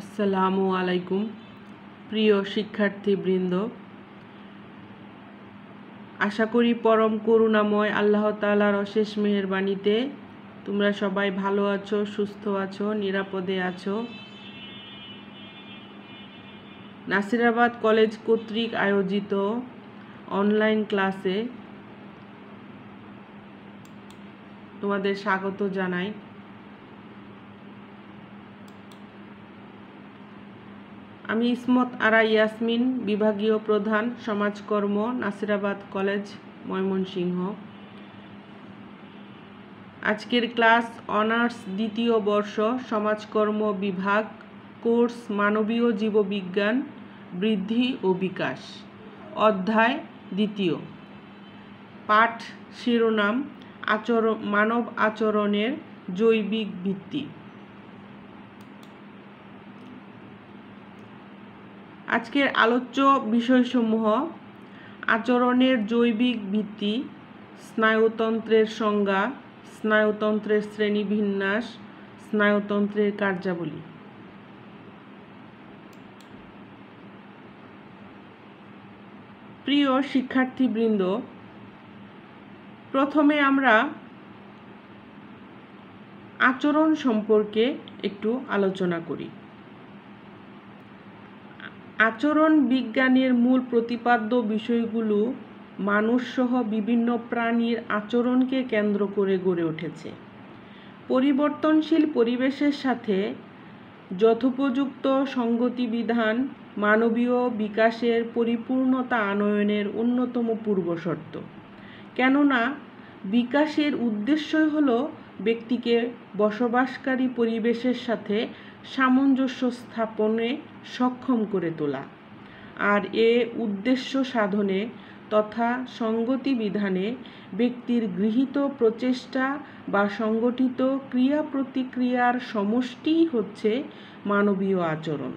আসসালামু আলাইকুম প্রিয় শিক্ষার্থী বৃন্দ আশা করি পরম করুণাময় আল্লাহ তালার অশেষ মেহরবাণীতে তোমরা সবাই ভালো আছো সুস্থ আছো নিরাপদে আছো নাসিরাবাদ কলেজ কর্তৃক আয়োজিত অনলাইন ক্লাসে তোমাদের স্বাগত জানাই আমি ইসমত আরা ইয়াসমিন বিভাগীয় প্রধান সমাজকর্ম নাসিরাবাদ কলেজ ময়মনসিংহ আজকের ক্লাস অনার্স দ্বিতীয় বর্ষ সমাজকর্ম বিভাগ কোর্স মানবীয় জীববিজ্ঞান বৃদ্ধি ও বিকাশ অধ্যায় দ্বিতীয় পাঠ শিরোনাম আচর মানব আচরণের জৈবিক ভিত্তি আজকের আলোচ্য বিষয়সমূহ আচরণের জৈবিক ভিত্তি স্নায়ুতন্ত্রের সংজ্ঞা স্নায়ুতন্ত্রের শ্রেণীবিন্যাস স্নায়ুতন্ত্রের কার্যাবলী প্রিয় শিক্ষার্থীবৃন্দ প্রথমে আমরা আচরণ সম্পর্কে একটু আলোচনা করি আচরণ বিজ্ঞানের মূল প্রতিপাদ্য বিষয়গুলো মানুষসহ বিভিন্ন প্রাণীর আচরণকে কেন্দ্র করে গড়ে উঠেছে পরিবর্তনশীল পরিবেশের সাথে যথোপযুক্ত সংগতিবিধান মানবীয় বিকাশের পরিপূর্ণতা আনয়নের অন্যতম পূর্বশর্ত কেননা বিকাশের উদ্দেশ্যই হল ব্যক্তিকে বসবাসকারী পরিবেশের সাথে সামঞ্জস্য স্থাপনে সক্ষম করে তোলা আর এ উদ্দেশ্য সাধনে তথা সঙ্গতি বিধানে ব্যক্তির গৃহীত প্রচেষ্টা বা সংগঠিত ক্রিয়া প্রতিক্রিয়ার সমষ্টিই হচ্ছে মানবীয় আচরণ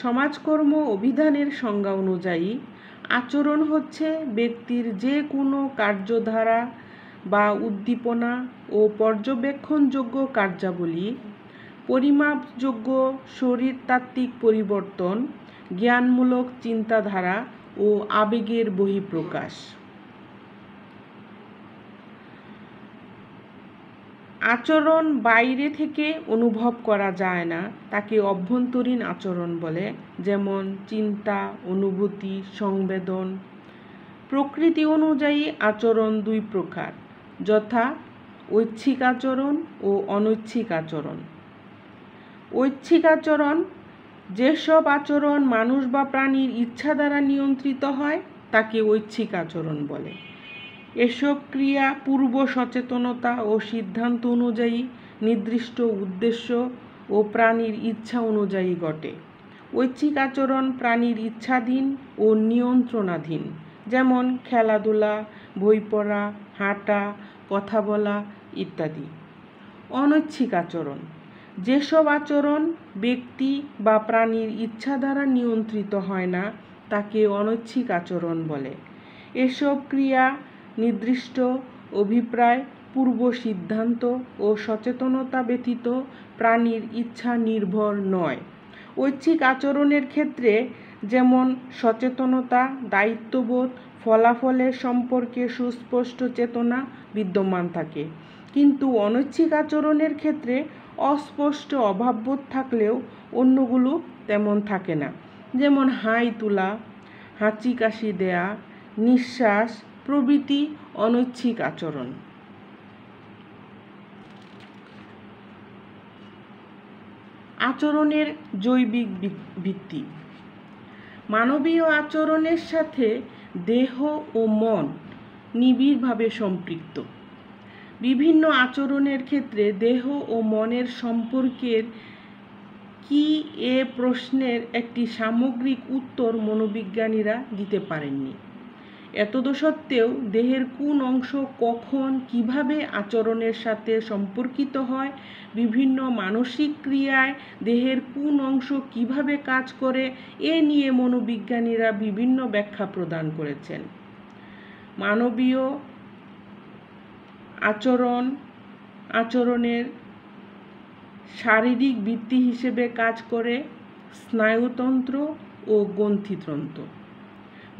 সমাজকর্ম অভিধানের সংজ্ঞা অনুযায়ী আচরণ হচ্ছে ব্যক্তির যে কোনো কার্যধারা বা উদ্দীপনা ও পর্যবেক্ষণযোগ্য কার্যাবলী পরিমাপযোগ্য শরীরতাত্ত্বিক পরিবর্তন জ্ঞানমূলক চিন্তাধারা ও আবেগের বহিঃপ্রকাশ আচরণ বাইরে থেকে অনুভব করা যায় না তাকে অভ্যন্তরীণ আচরণ বলে যেমন চিন্তা অনুভূতি সংবেদন প্রকৃতি অনুযায়ী আচরণ দুই প্রকার যথা ঐচ্ছিক আচরণ ও অনৈচ্ছিক আচরণ ঐচ্ছিক আচরণ যেসব আচরণ মানুষ বা প্রাণীর ইচ্ছা দ্বারা নিয়ন্ত্রিত হয় তাকে ঐচ্ছিক আচরণ বলে এসব ক্রিয়া পূর্ব সচেতনতা ও সিদ্ধান্ত অনুযায়ী নির্দিষ্ট উদ্দেশ্য ও প্রাণীর ইচ্ছা অনুযায়ী ঘটে ঐচ্ছিক আচরণ প্রাণীর ইচ্ছাধীন ও নিয়ন্ত্রণাধীন যেমন খেলাধুলা বই পড়া হাঁটা কথা বলা ইত্যাদি অনৈচ্ছিক আচরণ যেসব আচরণ ব্যক্তি বা প্রাণীর ইচ্ছা দ্বারা নিয়ন্ত্রিত হয় না তাকে অনৈচ্ছিক আচরণ বলে এসব ক্রিয়া নির্দিষ্ট অভিপ্রায় পূর্ব সিদ্ধান্ত ও সচেতনতা ব্যতীত প্রাণীর ইচ্ছা নির্ভর নয় ঐচ্ছিক আচরণের ক্ষেত্রে যেমন সচেতনতা দায়িত্ববোধ ফলাফলের সম্পর্কে সুস্পষ্ট চেতনা বিদ্যমান থাকে কিন্তু অনৈচ্ছিক আচরণের ক্ষেত্রে অস্পষ্ট অভাববোধ থাকলেও অন্যগুলো তেমন থাকে না যেমন হাই তোলা হাঁচি কাশি দেয়া নিঃশ্বাস প্রভৃতি অনৈচ্ছিক আচরণ আচরণের জৈবিক ভিত্তি মানবীয় আচরণের সাথে দেহ ও মন নিবিড়ভাবে সম্পৃক্ত বিভিন্ন আচরণের ক্ষেত্রে দেহ ও মনের সম্পর্কের কি এ প্রশ্নের একটি সামগ্রিক উত্তর মনোবিজ্ঞানীরা দিতে পারেননি এতদ সত্ত্বেও দেহের কোন অংশ কখন কিভাবে আচরণের সাথে সম্পর্কিত হয় বিভিন্ন মানসিক ক্রিয়ায় দেহের কোন অংশ কিভাবে কাজ করে এ নিয়ে মনোবিজ্ঞানীরা বিভিন্ন ব্যাখ্যা প্রদান করেছেন মানবীয় আচরণ আচরণের শারীরিক বৃত্তি হিসেবে কাজ করে স্নায়ুতন্ত্র ও গ্রন্থিতন্ত্র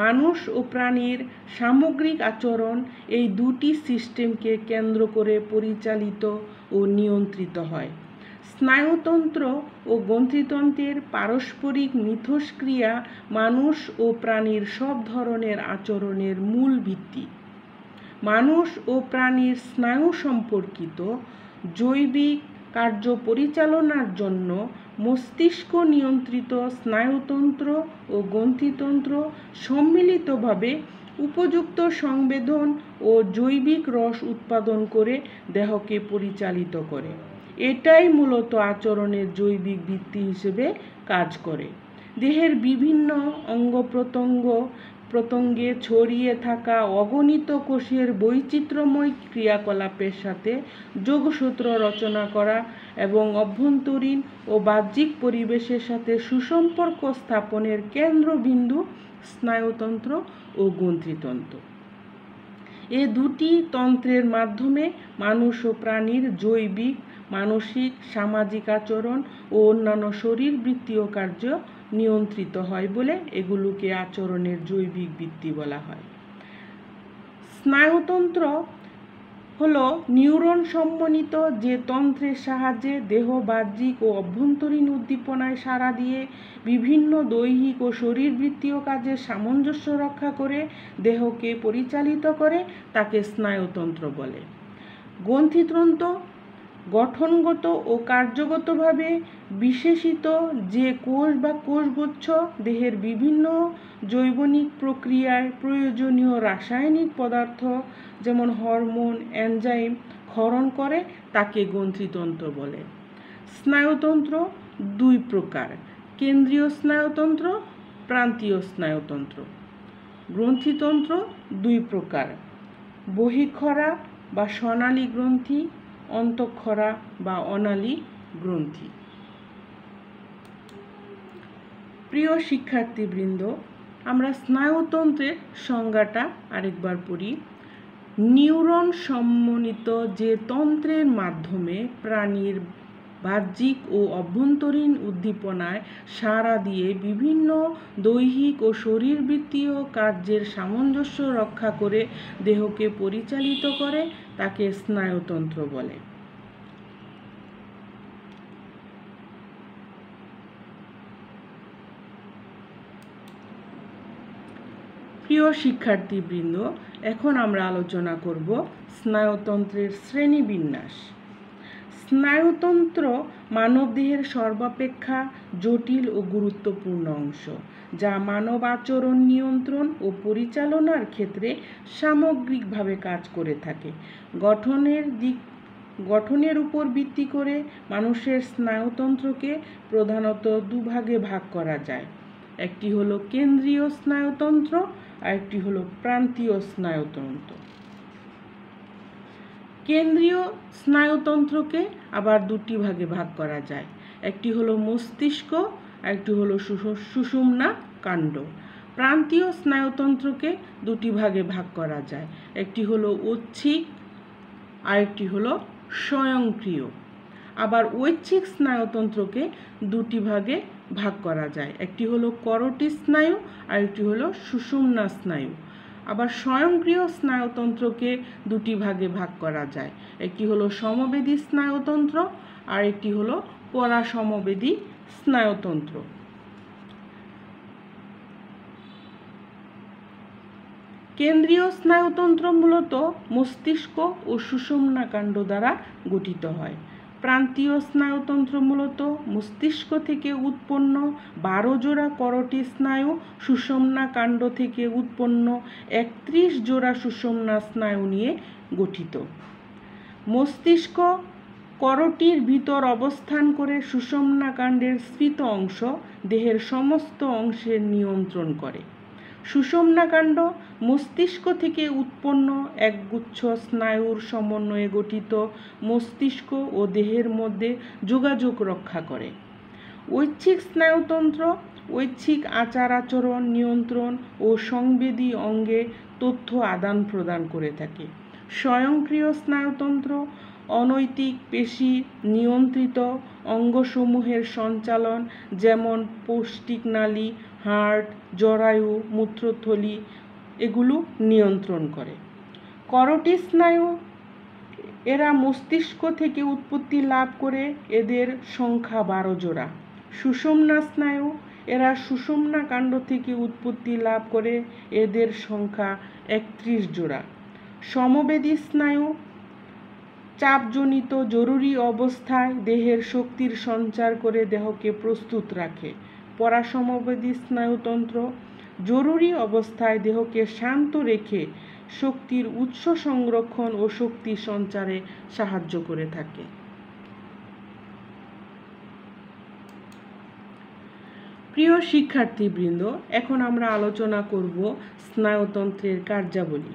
মানুষ ও প্রাণীর সামগ্রিক আচরণ এই দুটি সিস্টেমকে কেন্দ্র করে পরিচালিত ও নিয়ন্ত্রিত হয় স্নায়ুতন্ত্র ও গ্রন্থিতন্ত্রের পারস্পরিক মিথস্ক্রিয়া মানুষ ও প্রাণীর সব ধরনের আচরণের মূল ভিত্তি মানুষ ও প্রাণীর স্নায়ু সম্পর্কিত জৈবিক কার্য পরিচালনার জন্য মস্তিষ্ক নিয়ন্ত্রিত স্নায়ুতন্ত্র ও গ্রন্থিতন্ত্র সম্মিলিতভাবে উপযুক্ত সংবেদন ও জৈবিক রস উৎপাদন করে দেহকে পরিচালিত করে এটাই মূলত আচরণের জৈবিক ভিত্তি হিসেবে কাজ করে দেহের বিভিন্ন অঙ্গ প্রত্যঙ্গ প্রত্যঙ্গে ছড়িয়ে থাকা অগণিত কোষের বৈচিত্র্যময় ক্রিয়াকলাপের সাথে যোগসূত্র রচনা করা এবং অভ্যন্তরীণ ও বাহ্যিক পরিবেশের সাথে সুসম্পর্ক স্থাপনের কেন্দ্রবিন্দু স্নায়ুতন্ত্র ও গ্রন্থিতন্ত্র এ দুটি তন্ত্রের মাধ্যমে মানুষ ও প্রাণীর জৈবিক মানসিক সামাজিক আচরণ ও অন্যান্য শরীরবৃত্তীয় কার্য নিয়ন্ত্রিত হয় বলে এগুলোকে আচরণের জৈবিক বৃত্তি বলা হয় স্নায়ুতন্ত্র হল নিউরন সম্মানিত যে তন্ত্রের সাহায্যে দেহ বাহ্যিক ও অভ্যন্তরীণ উদ্দীপনায় সাড়া দিয়ে বিভিন্ন দৈহিক ও শরীরবৃত্তীয় কাজের সামঞ্জস্য রক্ষা করে দেহকে পরিচালিত করে তাকে স্নায়ুতন্ত্র বলে গ্রন্থিতন্ত্র গঠনগত ও কার্যগতভাবে বিশেষিত যে কোষ বা কোষগুচ্ছ দেহের বিভিন্ন জৈবনিক প্রক্রিয়ায় প্রয়োজনীয় রাসায়নিক পদার্থ যেমন হরমোন এনজাইম ক্ষরণ করে তাকে গ্রন্থিতন্ত্র বলে স্নায়ুতন্ত্র দুই প্রকার কেন্দ্রীয় স্নায়ুতন্ত্র প্রান্তীয় স্নায়ুতন্ত্র গ্রন্থিতন্ত্র দুই প্রকার বহিক্ষরা বা সোনালী গ্রন্থি অন্তঃক্ষরা বা অনালী গ্রন্থি প্রিয় শিক্ষার্থীবৃন্দ আমরা স্নায়ুতন্ত্রের সংজ্ঞাটা আরেকবার পড়ি নিউরন সম্মানিত যে তন্ত্রের মাধ্যমে প্রাণীর বাহ্যিক ও অভ্যন্তরীণ উদ্দীপনায় সাড়া দিয়ে বিভিন্ন দৈহিক ও শরীরবৃত্তীয় কার্যের সামঞ্জস্য রক্ষা করে দেহকে পরিচালিত করে তাকে স্নায়ুতন্ত্র বলে প্রিয় শিক্ষার্থীবৃন্দ এখন আমরা আলোচনা করব স্নায়ুতন্ত্রের শ্রেণীবিন্যাস স্নায়ুতন্ত্র মানবদেহের সর্বাপেক্ষা জটিল ও গুরুত্বপূর্ণ অংশ যা মানব আচরণ নিয়ন্ত্রণ ও পরিচালনার ক্ষেত্রে সামগ্রিকভাবে কাজ করে থাকে গঠনের দিক গঠনের উপর ভিত্তি করে মানুষের স্নায়ুতন্ত্রকে প্রধানত দুভাগে ভাগ করা যায় একটি হলো কেন্দ্রীয় স্নায়ুতন্ত্র আর একটি হলো প্রান্তীয় স্নায়ুতন্ত্র কেন্দ্রীয় স্নায়ুতন্ত্রকে আবার দুটি ভাগে ভাগ করা যায় একটি হলো মস্তিষ্ক একটি হলো সুষুমনা কাণ্ড প্রান্তীয় স্নায়ুতন্ত্রকে দুটি ভাগে ভাগ করা যায় একটি হলো ঐচ্ছিক আরেকটি হলো স্বয়ংক্রিয় আবার ঐচ্ছিক স্নায়ুতন্ত্রকে দুটি ভাগে ভাগ করা যায় একটি হলো করটি স্নায়ু আরেকটি হলো সুষুমনা স্নায়ু আবার স্বয়ংক্রিয় স্নায়ুতন্ত্রকে দুটি ভাগে ভাগ করা যায় একটি হলো সমবেদী স্নায়ুতন্ত্র আর একটি হলো পরাসমবেদী স্নায়ুতন্ত্র কেন্দ্রীয় স্নায়ুতন্ত্র মূলত মস্তিষ্ক ও সুষমনাকাণ্ড দ্বারা গঠিত হয় প্রান্তীয় স্নায়ুতন্ত্র মূলত মস্তিষ্ক থেকে উৎপন্ন বারো জোড়া করটি স্নায়ু সুষমনা কাণ্ড থেকে উৎপন্ন একত্রিশ জোড়া সুষমনা স্নায়ু নিয়ে গঠিত মস্তিষ্ক করটির ভিতর অবস্থান করে সুষমনা কাণ্ডের স্ফীত অংশ দেহের সমস্ত অংশের নিয়ন্ত্রণ করে সুষমনাকাণ্ড মস্তিষ্ক থেকে উৎপন্ন একগুচ্ছ স্নায়ুর সমন্বয়ে গঠিত মস্তিষ্ক ও দেহের মধ্যে যোগাযোগ রক্ষা করে ঐচ্ছিক স্নায়ুতন্ত্র ঐচ্ছিক আচার আচরণ নিয়ন্ত্রণ ও সংবেদী অঙ্গে তথ্য আদান প্রদান করে থাকে স্বয়ংক্রিয় স্নায়ুতন্ত্র অনৈতিক পেশি নিয়ন্ত্রিত অঙ্গসমূহের সঞ্চালন যেমন পৌষ্টিক নালী হার্ট জরায়ু মূত্রথলি এগুলো নিয়ন্ত্রণ করে করটি স্নায়ু এরা মস্তিষ্ক থেকে উৎপত্তি লাভ করে এদের সংখ্যা বারো জোড়া সুষমনা স্নায়ু এরা সুষমনা কাণ্ড থেকে উৎপত্তি লাভ করে এদের সংখ্যা একত্রিশ জোড়া সমবেদী স্নায়ু চাপজনিত জরুরি অবস্থায় দেহের শক্তির সঞ্চার করে দেহকে প্রস্তুত রাখে পরাসমবেদী স্নায়ুতন্ত্র জরুরি অবস্থায় দেহকে শান্ত রেখে শক্তির উৎস সংরক্ষণ ও শক্তি সঞ্চারে সাহায্য করে থাকে প্রিয় শিক্ষার্থীবৃন্দ এখন আমরা আলোচনা করব স্নায়ুতন্ত্রের কার্যাবলী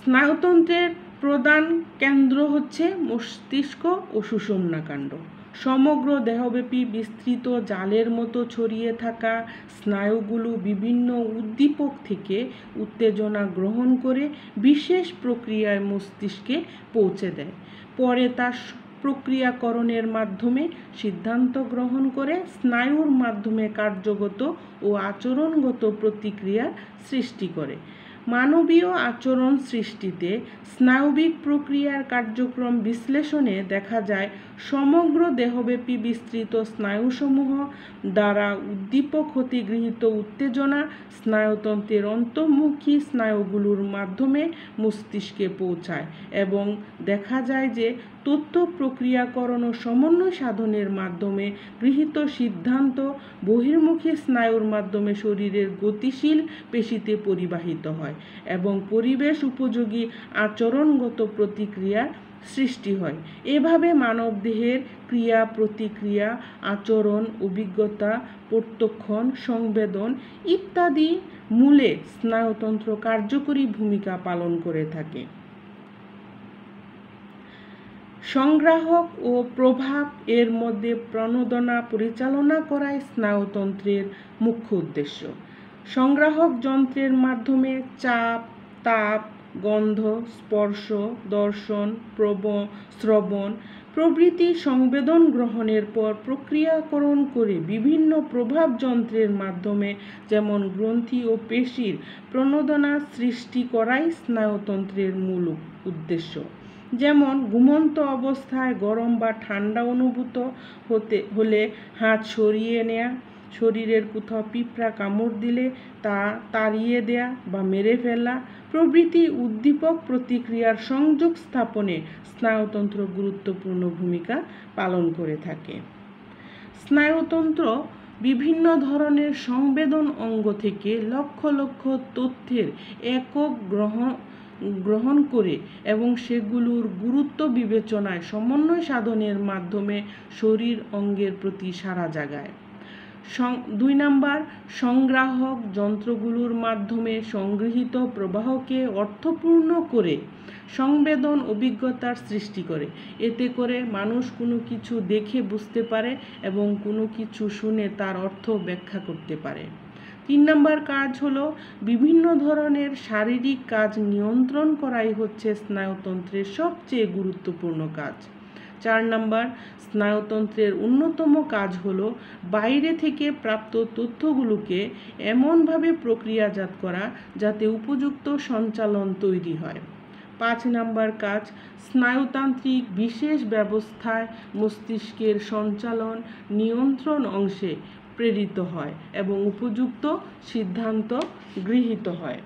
স্নায়ুতন্ত্রের প্রধান কেন্দ্র হচ্ছে মস্তিষ্ক ও সুষমনাকাণ্ড সমগ্র দেহব্যাপী বিস্তৃত জালের মতো ছড়িয়ে থাকা স্নায়ুগুলো বিভিন্ন উদ্দীপক থেকে উত্তেজনা গ্রহণ করে বিশেষ প্রক্রিয়ায় মস্তিষ্কে পৌঁছে দেয় পরে তার প্রক্রিয়াকরণের মাধ্যমে সিদ্ধান্ত গ্রহণ করে স্নায়ুর মাধ্যমে কার্যগত ও আচরণগত প্রতিক্রিয়া সৃষ্টি করে মানবীয় আচরণ সৃষ্টিতে স্নায়বিক প্রক্রিয়ার কার্যক্রম বিশ্লেষণে দেখা যায় সমগ্র দেহব্যাপী বিস্তৃত স্নায়ুসমূহ দ্বারা উদ্দীপক ক্ষতিগৃহীত গৃহীত উত্তেজনা স্নায়ুতন্ত্রের অন্তর্মুখী স্নায়ুগুলোর মাধ্যমে মস্তিষ্কে পৌঁছায় এবং দেখা যায় যে তথ্য প্রক্রিয়াকরণ ও সমন্বয় সাধনের মাধ্যমে গৃহীত সিদ্ধান্ত বহির্মুখী স্নায়ুর মাধ্যমে শরীরের গতিশীল পেশিতে পরিবাহিত হয় হয় এবং পরিবেশ উপযোগী আচরণগত প্রতিক্রিয়ার সৃষ্টি হয় এভাবে মানবদেহের ক্রিয়া প্রতিক্রিয়া আচরণ অভিজ্ঞতা প্রত্যক্ষণ সংবেদন ইত্যাদি মূলে স্নায়ুতন্ত্র কার্যকরী ভূমিকা পালন করে থাকে সংগ্রাহক ও প্রভাব এর মধ্যে প্রণোদনা পরিচালনা করাই স্নায়ুতন্ত্রের মুখ্য উদ্দেশ্য সংগ্রাহক যন্ত্রের মাধ্যমে চাপ তাপ গন্ধ স্পর্শ দর্শন প্রব শ্রবণ প্রভৃতি সংবেদন গ্রহণের পর প্রক্রিয়াকরণ করে বিভিন্ন প্রভাব যন্ত্রের মাধ্যমে যেমন গ্রন্থি ও পেশির প্রণোদনা সৃষ্টি করাই স্নায়ুতন্ত্রের মূল উদ্দেশ্য যেমন ঘুমন্ত অবস্থায় গরম বা ঠান্ডা অনুভূত হতে হলে হাত সরিয়ে নেয়া শরীরের কোথাও পিঁপড়া কামড় দিলে তা তাড়িয়ে দেয়া বা মেরে ফেলা প্রভৃতি উদ্দীপক প্রতিক্রিয়ার সংযোগ স্থাপনে স্নায়ুতন্ত্র গুরুত্বপূর্ণ ভূমিকা পালন করে থাকে স্নায়ুতন্ত্র বিভিন্ন ধরনের সংবেদন অঙ্গ থেকে লক্ষ লক্ষ তথ্যের একক গ্রহণ গ্রহণ করে এবং সেগুলোর গুরুত্ব বিবেচনায় সমন্বয় সাধনের মাধ্যমে শরীর অঙ্গের প্রতি সাড়া জাগায় দুই নাম্বার সংগ্রাহক যন্ত্রগুলোর মাধ্যমে সংগৃহীত প্রবাহকে অর্থপূর্ণ করে সংবেদন অভিজ্ঞতার সৃষ্টি করে এতে করে মানুষ কোনো কিছু দেখে বুঝতে পারে এবং কোনো কিছু শুনে তার অর্থ ব্যাখ্যা করতে পারে তিন নম্বর কাজ হল বিভিন্ন ধরনের শারীরিক কাজ নিয়ন্ত্রণ করাই হচ্ছে স্নায়ুতন্ত্রের সবচেয়ে গুরুত্বপূর্ণ কাজ চার নাম্বার স্নায়ুতন্ত্রের অন্যতম কাজ হল বাইরে থেকে প্রাপ্ত তথ্যগুলোকে এমনভাবে প্রক্রিয়াজাত করা যাতে উপযুক্ত সঞ্চালন তৈরি হয় পাঁচ নাম্বার কাজ স্নায়ুতান্ত্রিক বিশেষ ব্যবস্থায় মস্তিষ্কের সঞ্চালন নিয়ন্ত্রণ অংশে প্রেরিত হয় এবং উপযুক্ত সিদ্ধান্ত গৃহীত হয়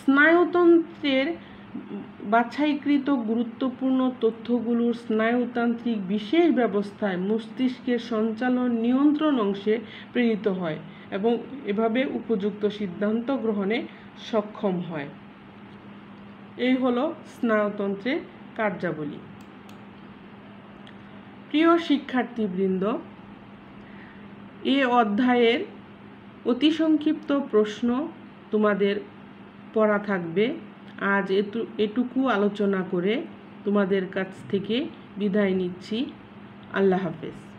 স্নায়ুতন্ত্রের বাছাইকৃত গুরুত্বপূর্ণ তথ্যগুলোর স্নায়ুতান্ত্রিক বিশেষ ব্যবস্থায় মস্তিষ্কের সঞ্চালন নিয়ন্ত্রণ অংশে প্রেরিত হয় এবং এভাবে উপযুক্ত সিদ্ধান্ত গ্রহণে সক্ষম হয় এই হলো স্নায়ুতন্ত্রের কার্যাবলী প্রিয় শিক্ষার্থীবৃন্দ এ অধ্যায়ের অতি সংক্ষিপ্ত প্রশ্ন তোমাদের পড়া থাকবে আজ এটু এটুকু আলোচনা করে তোমাদের কাছ থেকে বিদায় নিচ্ছি আল্লাহ হাফেজ